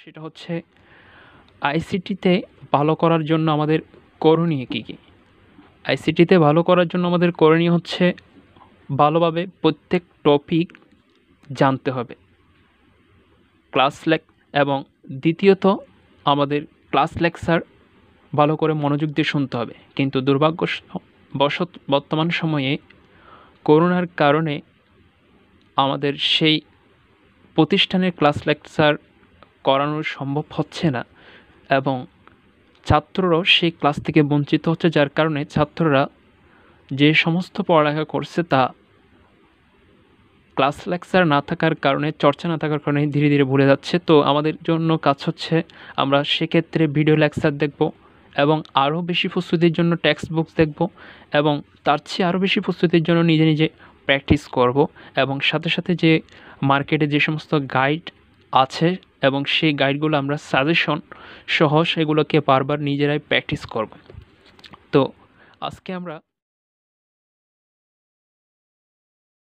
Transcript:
সেটা হচ্ছে আইসিটিতে ভালো করার জন্য আমাদের করণীয় কী কী আইসিটিতে ভালো করার জন্য আমাদের করণীয় হচ্ছে ভালোভাবে প্রত্যেক টপিক জানতে হবে ক্লাস লেক এবং দ্বিতীয়ত আমাদের ক্লাস লেকচার ভালো করে মনোযোগ দিয়ে শুনতে হবে কিন্তু দুর্ভাগ্য বশত বর্তমান সময়ে করোনার কারণে আমাদের সেই প্রতিষ্ঠানের ক্লাস লেকচার করানো সম্ভব হচ্ছে না এবং ছাত্ররাও সেই ক্লাস থেকে বঞ্চিত হচ্ছে যার কারণে ছাত্ররা যে সমস্ত পড়ালেখা করছে তা ক্লাস লেকচার না থাকার কারণে চর্চা না থাকার কারণে ধীরে ধীরে ভুলে যাচ্ছে তো আমাদের জন্য কাজ হচ্ছে আমরা সেক্ষেত্রে ভিডিও লেকচার দেখব এবং আরও বেশি প্রস্তুতির জন্য টেক্সট বুকস দেখব এবং তার চেয়ে আরও বেশি প্রস্তুতির জন্য নিজে নিজে প্র্যাকটিস করব এবং সাথে সাথে যে মার্কেটে যে সমস্ত গাইড আছে এবং সেই গাইডগুলো আমরা সাজেশন সহ সেগুলোকে বারবার নিজেরাই প্র্যাকটিস করব তো আজকে আমরা